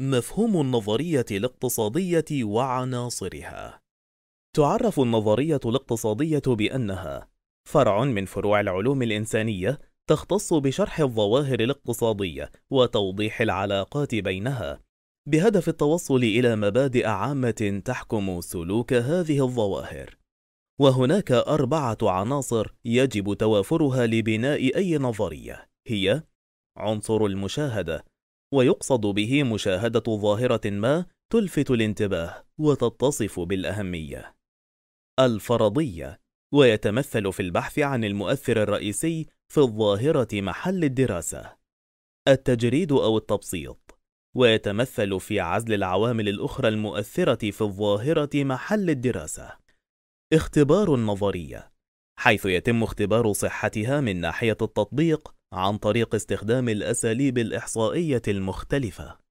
مفهوم النظرية الاقتصادية وعناصرها تعرف النظرية الاقتصادية بأنها فرع من فروع العلوم الإنسانية تختص بشرح الظواهر الاقتصادية وتوضيح العلاقات بينها بهدف التوصل إلى مبادئ عامة تحكم سلوك هذه الظواهر وهناك أربعة عناصر يجب توافرها لبناء أي نظرية هي عنصر المشاهدة ويقصد به مشاهدة ظاهرة ما تلفت الانتباه وتتصف بالأهمية الفرضية ويتمثل في البحث عن المؤثر الرئيسي في الظاهرة محل الدراسة التجريد أو التبسيط ويتمثل في عزل العوامل الأخرى المؤثرة في الظاهرة محل الدراسة اختبار النظرية حيث يتم اختبار صحتها من ناحية التطبيق عن طريق استخدام الأساليب الإحصائية المختلفة